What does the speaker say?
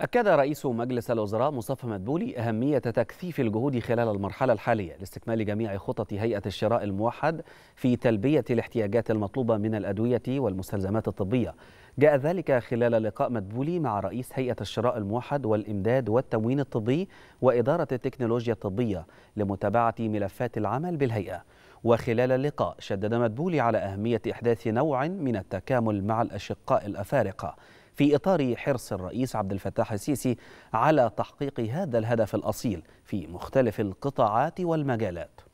أكد رئيس مجلس الوزراء مصطفى مدبولي أهمية تكثيف الجهود خلال المرحلة الحالية لاستكمال جميع خطط هيئة الشراء الموحد في تلبية الاحتياجات المطلوبة من الأدوية والمستلزمات الطبية. جاء ذلك خلال لقاء مدبولي مع رئيس هيئة الشراء الموحد والإمداد والتموين الطبي وإدارة التكنولوجيا الطبية لمتابعة ملفات العمل بالهيئة. وخلال اللقاء شدد مدبولي على أهمية إحداث نوع من التكامل مع الأشقاء الأفارقة في إطار حرص الرئيس عبد الفتاح السيسي على تحقيق هذا الهدف الأصيل في مختلف القطاعات والمجالات